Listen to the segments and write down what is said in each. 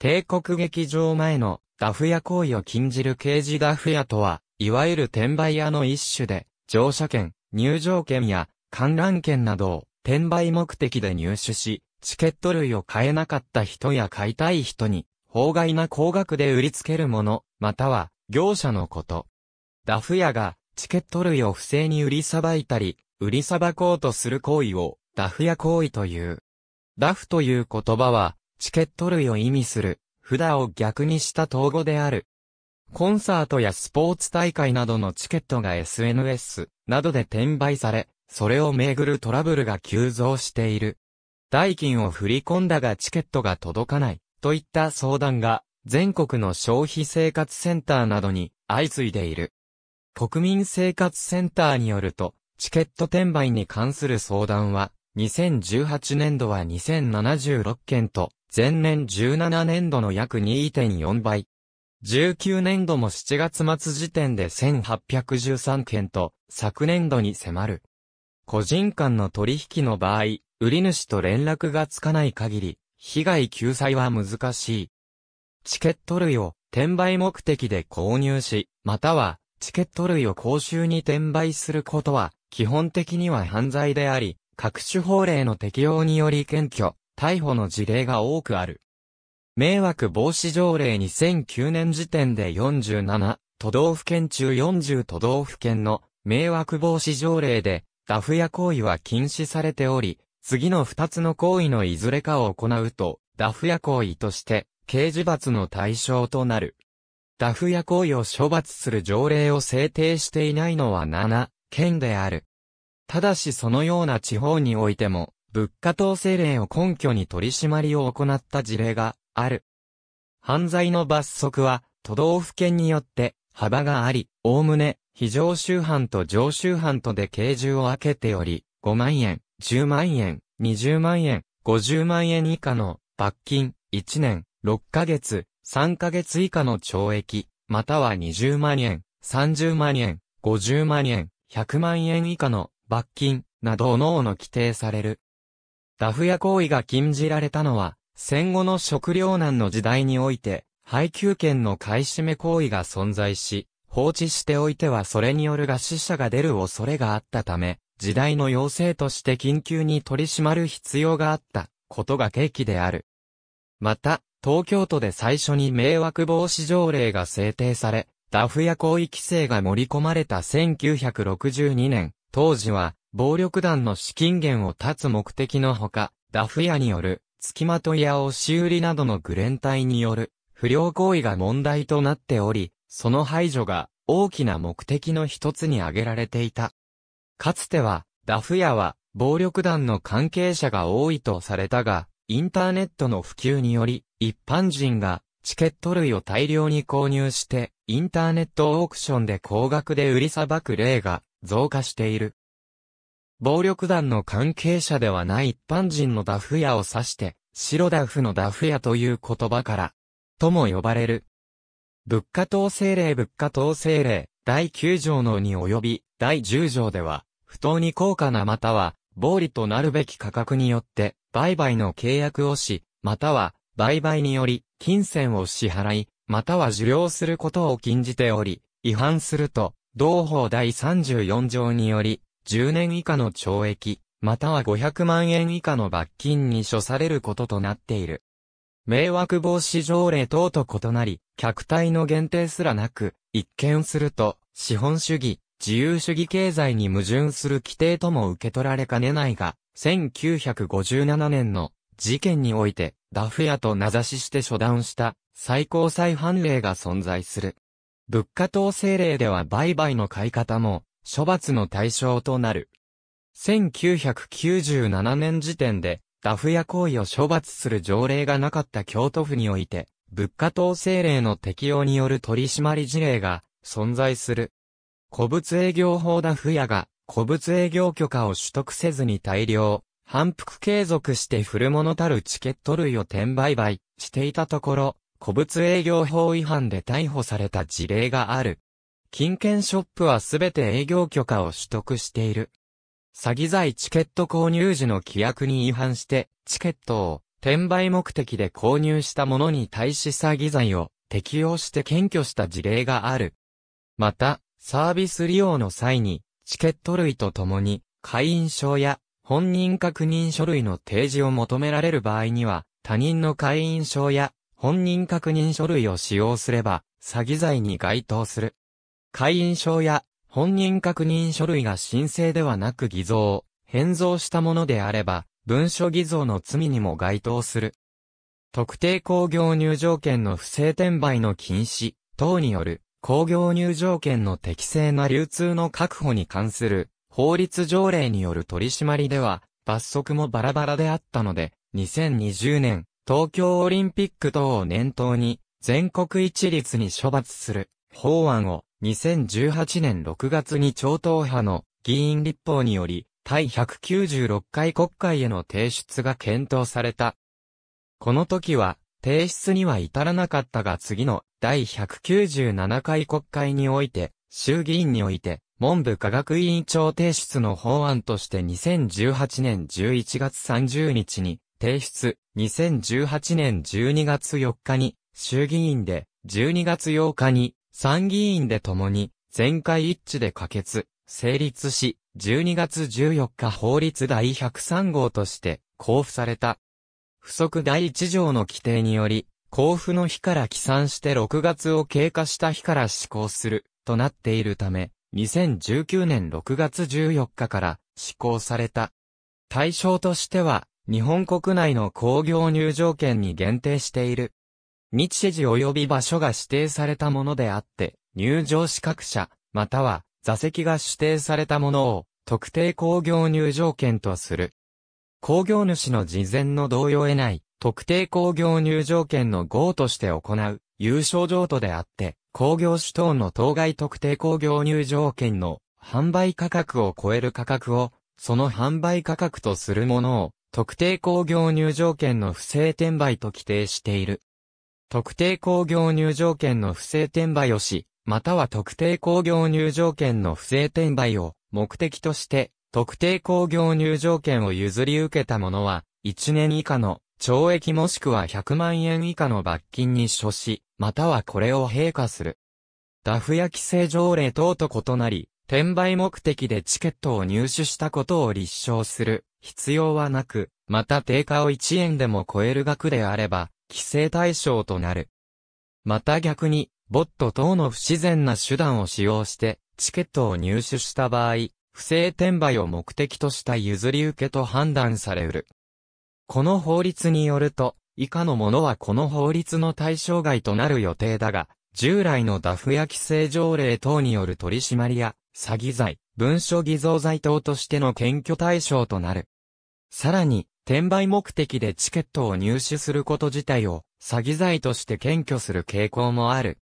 帝国劇場前のダフ屋行為を禁じる刑事ダフ屋とは、いわゆる転売屋の一種で、乗車券、入場券や観覧券などを転売目的で入手し、チケット類を買えなかった人や買いたい人に、法外な高額で売りつけるもの、または、業者のこと。ダフ屋が、チケット類を不正に売りさばいたり、売りさばこうとする行為を、ダフ屋行為という。ダフという言葉は、チケット類を意味する、札を逆にした統合である。コンサートやスポーツ大会などのチケットが SNS などで転売され、それをめぐるトラブルが急増している。代金を振り込んだがチケットが届かない、といった相談が、全国の消費生活センターなどに相次いでいる。国民生活センターによると、チケット転売に関する相談は、2018年度は2076件と、前年17年度の約2.4倍。19年度も7月末時点で1813件と、昨年度に迫る。個人間の取引の場合、売り主と連絡がつかない限り、被害救済は難しい。チケット類を転売目的で購入し、またはチケット類を公衆に転売することは基本的には犯罪であり、各種法令の適用により検挙、逮捕の事例が多くある。迷惑防止条例2009年時点で47都道府県中40都道府県の迷惑防止条例でダフ屋行為は禁止されており、次の2つの行為のいずれかを行うと、ダフ屋行為として刑事罰の対象となる。ダフ屋行為を処罰する条例を制定していないのは7県である。ただしそのような地方においても、物価統制令を根拠に取り締まりを行った事例がある。犯罪の罰則は都道府県によって幅があり、おおむね非常習犯と常習犯とで刑重を分けており、5万円、10万円、20万円、50万円以下の罰金、1年、6ヶ月、3ヶ月以下の懲役、または20万円、30万円、50万円、100万円以下の罰金など各々規定される。ダフ屋行為が禁じられたのは、戦後の食糧難の時代において、配給権の買い占め行為が存在し、放置しておいてはそれによる餓死者が出る恐れがあったため、時代の要請として緊急に取り締まる必要があったことが契機である。また、東京都で最初に迷惑防止条例が制定され、ダフ屋行為規制が盛り込まれた1962年、当時は暴力団の資金源を断つ目的のほか、ダフ屋による、付きまといや押し売りなどのグレン隊による、不良行為が問題となっており、その排除が大きな目的の一つに挙げられていた。かつては、ダフ屋は暴力団の関係者が多いとされたが、インターネットの普及により、一般人がチケット類を大量に購入して、インターネットオークションで高額で売りさばく例が増加している。暴力団の関係者ではない一般人のダフ屋を指して、白ダフのダフ屋という言葉から、とも呼ばれる。物価統制令物価統制令、第9条のに及び、第10条では、不当に高価なまたは、暴利となるべき価格によって、売買の契約をし、または、売買により、金銭を支払い、または受領することを禁じており、違反すると、同法第34条により、10年以下の懲役、または500万円以下の罰金に処されることとなっている。迷惑防止条例等と異なり、客体の限定すらなく、一見すると、資本主義、自由主義経済に矛盾する規定とも受け取られかねないが、1957年の事件において、ダフ屋と名指しして処断した最高裁判例が存在する。物価統制令では売買の買い方も、処罰の対象となる。1997年時点で、ダフ屋行為を処罰する条例がなかった京都府において、物価統制令の適用による取締り事例が存在する。古物営業法ダフ屋が古物営業許可を取得せずに大量、反復継続して古物たるチケット類を転売買していたところ、古物営業法違反で逮捕された事例がある。金券ショップはすべて営業許可を取得している。詐欺罪チケット購入時の規約に違反して、チケットを転売目的で購入した者に対し詐欺罪を適用して検挙した事例がある。また、サービス利用の際に、チケット類とともに、会員証や本人確認書類の提示を求められる場合には、他人の会員証や本人確認書類を使用すれば、詐欺罪に該当する。会員証や本人確認書類が申請ではなく偽造、変造したものであれば、文書偽造の罪にも該当する。特定工業入場券の不正転売の禁止等による工業入場券の適正な流通の確保に関する法律条例による取り締まりでは罰則もバラバラであったので、2020年東京オリンピック等を念頭に全国一律に処罰する法案を2018年6月に超党派の議員立法により、第196回国会への提出が検討された。この時は、提出には至らなかったが次の第197回国会において、衆議院において、文部科学委員長提出の法案として2018年11月30日に提出、2018年12月4日に衆議院で、12月8日に参議院で共に、全会一致で可決、成立し、12月14日法律第103号として交付された。不足第1条の規定により、交付の日から起算して6月を経過した日から施行する、となっているため、2019年6月14日から施行された。対象としては、日本国内の工業入場券に限定している。日時及び場所が指定されたものであって、入場資格者、または座席が指定されたものを特定工業入場券とする。工業主の事前の同意を得ない特定工業入場券の号として行う優勝譲渡であって、工業主等の当該特定工業入場券の販売価格を超える価格を、その販売価格とするものを特定工業入場券の不正転売と規定している。特定工業入場券の不正転売をし、または特定工業入場券の不正転売を目的として、特定工業入場券を譲り受けた者は、1年以下の懲役もしくは100万円以下の罰金に処し、またはこれを陛下する。ダフや規制条例等と異なり、転売目的でチケットを入手したことを立証する必要はなく、また定価を1円でも超える額であれば、規制対象となる。また逆に、ボット等の不自然な手段を使用して、チケットを入手した場合、不正転売を目的とした譲り受けと判断されうる。この法律によると、以下のものはこの法律の対象外となる予定だが、従来のダフや規制条例等による取り締まりや、詐欺罪、文書偽造罪等としての検挙対象となる。さらに、転売目的でチケットを入手すること自体を詐欺罪として検挙する傾向もある。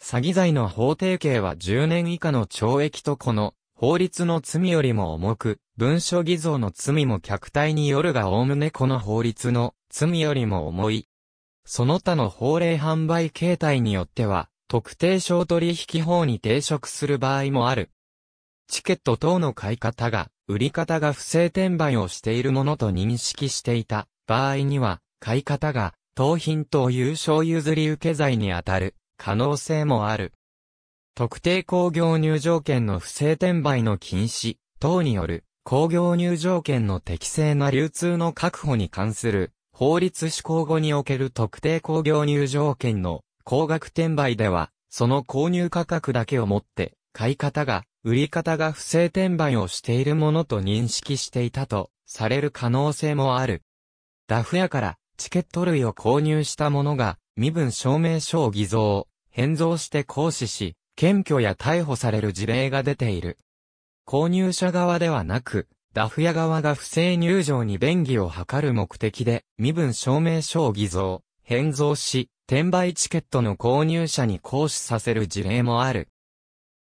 詐欺罪の法定刑は10年以下の懲役とこの法律の罪よりも重く、文書偽造の罪も客体によるが概ねこの法律の罪よりも重い。その他の法令販売形態によっては、特定商取引法に抵触する場合もある。チケット等の買い方が、売り方が不正転売をしているものと認識していた場合には、買い方が、盗品等優勝譲り受け罪に当たる可能性もある。特定工業入場券の不正転売の禁止等による工業入場券の適正な流通の確保に関する法律施行後における特定工業入場券の高額転売では、その購入価格だけをもって買い方が売り方が不正転売をしているものと認識していたとされる可能性もある。ダフ屋からチケット類を購入した者が身分証明書を偽造、変造して行使し、検挙や逮捕される事例が出ている。購入者側ではなく、ダフ屋側が不正入場に便宜を図る目的で、身分証明書を偽造、変造し、転売チケットの購入者に行使させる事例もある。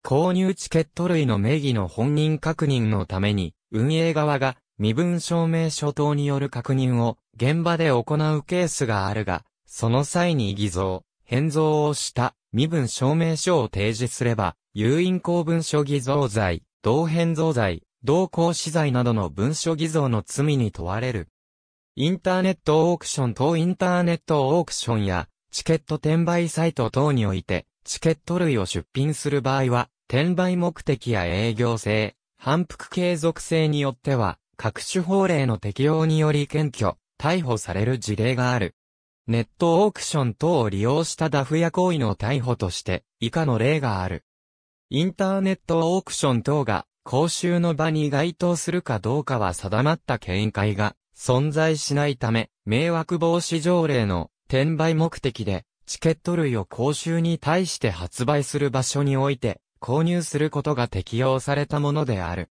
購入チケット類の名義の本人確認のために、運営側が身分証明書等による確認を現場で行うケースがあるが、その際に偽造、変造をした身分証明書を提示すれば、有印公文書偽造罪、同変造罪、同行資罪などの文書偽造の罪に問われる。インターネットオークション等インターネットオークションや、チケット転売サイト等において、チケット類を出品する場合は、転売目的や営業性、反復継続性によっては、各種法令の適用により検挙、逮捕される事例がある。ネットオークション等を利用したダフ屋行為の逮捕として、以下の例がある。インターネットオークション等が、公衆の場に該当するかどうかは定まった見解が存在しないため、迷惑防止条例の転売目的で、チケット類を公衆に対して発売する場所において、購入することが適用されたものである。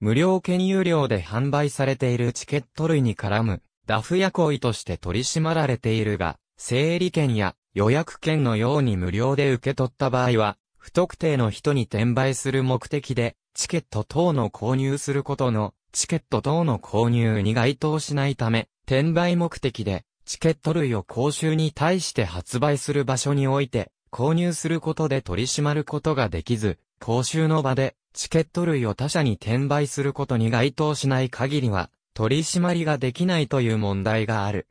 無料兼有料で販売されているチケット類に絡む、ダフ屋行為として取り締まられているが、整理券や予約券のように無料で受け取った場合は、不特定の人に転売する目的で、チケット等の購入することの、チケット等の購入に該当しないため、転売目的で、チケット類を公衆に対して発売する場所において、購入することで取り締まることができず、講習の場でチケット類を他社に転売することに該当しない限りは、取り締まりができないという問題がある。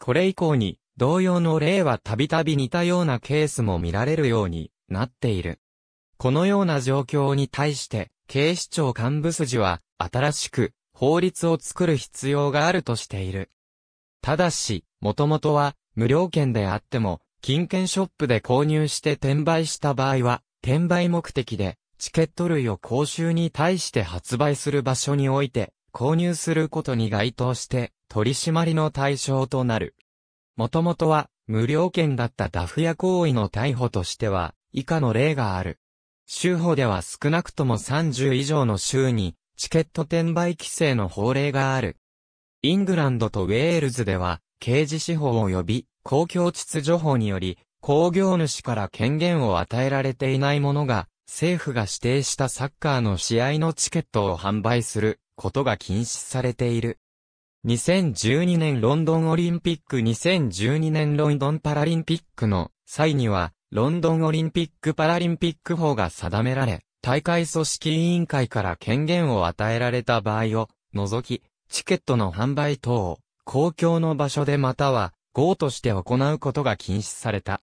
これ以降に、同様の例はたびたび似たようなケースも見られるようになっている。このような状況に対して、警視庁幹部筋は、新しく、法律を作る必要があるとしている。ただし、もともとは、無料券であっても、金券ショップで購入して転売した場合は、転売目的で、チケット類を公衆に対して発売する場所において、購入することに該当して、取り締まりの対象となる。もともとは、無料券だったダフ屋行為の逮捕としては、以下の例がある。州法では少なくとも30以上の州に、チケット転売規制の法令がある。イングランドとウェールズでは、刑事司法及び公共秩序法により、工業主から権限を与えられていないものが、政府が指定したサッカーの試合のチケットを販売することが禁止されている。2012年ロンドンオリンピック2012年ロンドンパラリンピックの際には、ロンドンオリンピック・パラリンピック法が定められ、大会組織委員会から権限を与えられた場合を除き、チケットの販売等を公共の場所でまたは号として行うことが禁止された。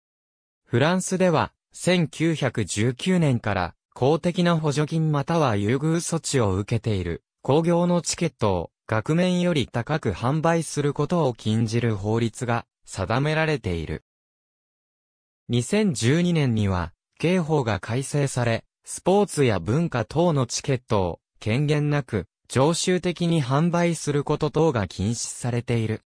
フランスでは、1919年から公的な補助金または優遇措置を受けている工業のチケットを額面より高く販売することを禁じる法律が定められている。2012年には、刑法が改正され、スポーツや文化等のチケットを権限なく常習的に販売すること等が禁止されている。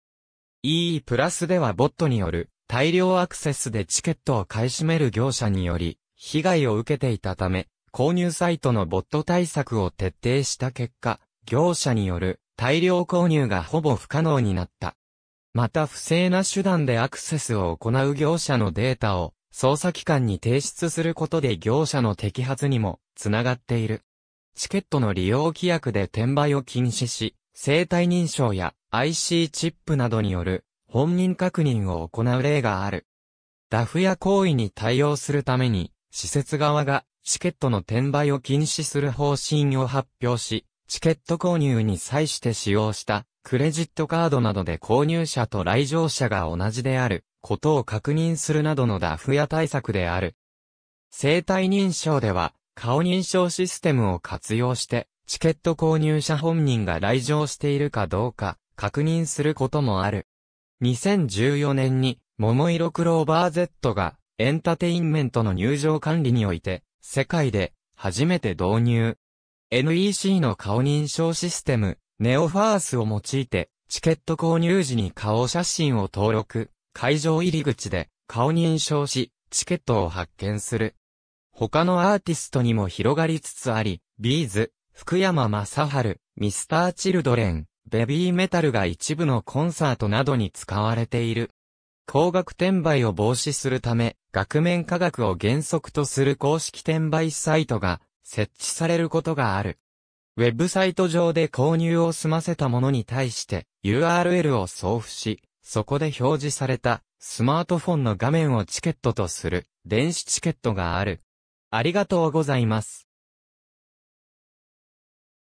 EE プラスではボットによる大量アクセスでチケットを買い占める業者により被害を受けていたため、購入サイトのボット対策を徹底した結果、業者による大量購入がほぼ不可能になった。また不正な手段でアクセスを行う業者のデータを捜査機関に提出することで業者の摘発にもつながっている。チケットの利用規約で転売を禁止し、生体認証や IC チップなどによる本人確認を行う例がある。ダフや行為に対応するために、施設側がチケットの転売を禁止する方針を発表し、チケット購入に際して使用したクレジットカードなどで購入者と来場者が同じであることを確認するなどのダフや対策である。生体認証では顔認証システムを活用してチケット購入者本人が来場しているかどうか確認することもある。2014年に、桃色クローバー Z が、エンタテインメントの入場管理において、世界で、初めて導入。NEC の顔認証システム、ネオファースを用いて、チケット購入時に顔写真を登録、会場入り口で顔認証し、チケットを発券する。他のアーティストにも広がりつつあり、ビーズ、福山雅治、ミスターチルドレン、ベビーメタルが一部のコンサートなどに使われている。高額転売を防止するため、額面価格を原則とする公式転売サイトが設置されることがある。ウェブサイト上で購入を済ませたものに対して URL を送付し、そこで表示されたスマートフォンの画面をチケットとする電子チケットがある。ありがとうございます。